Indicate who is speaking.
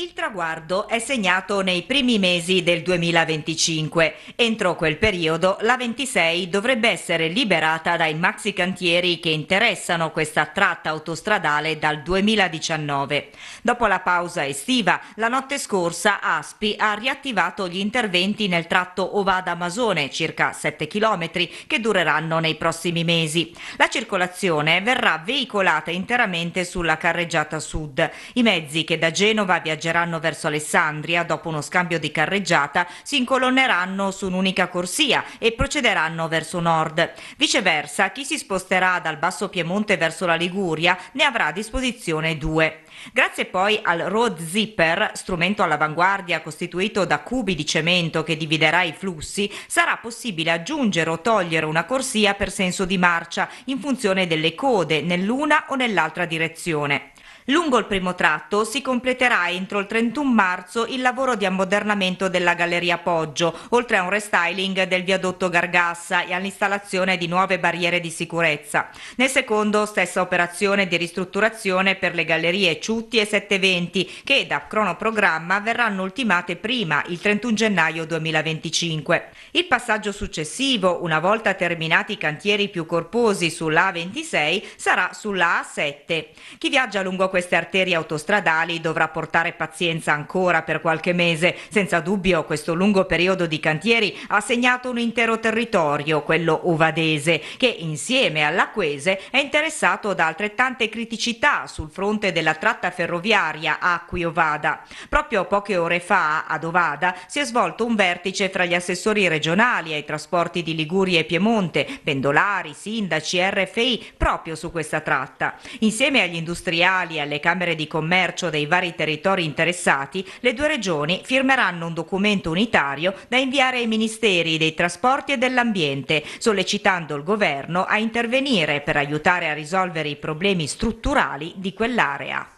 Speaker 1: Il traguardo è segnato nei primi mesi del 2025. Entro quel periodo la 26 dovrebbe essere liberata dai maxi cantieri che interessano questa tratta autostradale dal 2019. Dopo la pausa estiva, la notte scorsa Aspi ha riattivato gli interventi nel tratto Ovada-Masone, circa 7 km, che dureranno nei prossimi mesi. La circolazione verrà veicolata interamente sulla carreggiata sud. I mezzi che da Genova viaggeranno viaggeranno verso Alessandria, dopo uno scambio di carreggiata, si incolonneranno su un'unica corsia e procederanno verso nord. Viceversa, chi si sposterà dal Basso Piemonte verso la Liguria ne avrà a disposizione due. Grazie poi al Road Zipper, strumento all'avanguardia costituito da cubi di cemento che dividerà i flussi, sarà possibile aggiungere o togliere una corsia per senso di marcia in funzione delle code nell'una o nell'altra direzione. Lungo il primo tratto si completerà entro il 31 marzo il lavoro di ammodernamento della Galleria Poggio, oltre a un restyling del viadotto Gargassa e all'installazione di nuove barriere di sicurezza. Nel secondo stessa operazione di ristrutturazione per le gallerie Ciutti e 720 che da cronoprogramma verranno ultimate prima il 31 gennaio 2025. Il passaggio successivo, una volta terminati i cantieri più corposi sulla A26, sarà sulla A7. Chi viaggia lungo questo queste arterie autostradali dovrà portare pazienza ancora per qualche mese. Senza dubbio questo lungo periodo di cantieri ha segnato un intero territorio, quello uvadese, che insieme all'Aquese è interessato da altrettante criticità sul fronte della tratta ferroviaria Acqui-Ovada. Proprio poche ore fa ad Ovada si è svolto un vertice fra gli assessori regionali ai trasporti di Liguria e Piemonte, pendolari, sindaci, RFI, proprio su questa tratta. Insieme agli industriali e alle Camere di Commercio dei vari territori interessati, le due regioni firmeranno un documento unitario da inviare ai ministeri dei trasporti e dell'ambiente, sollecitando il governo a intervenire per aiutare a risolvere i problemi strutturali di quell'area.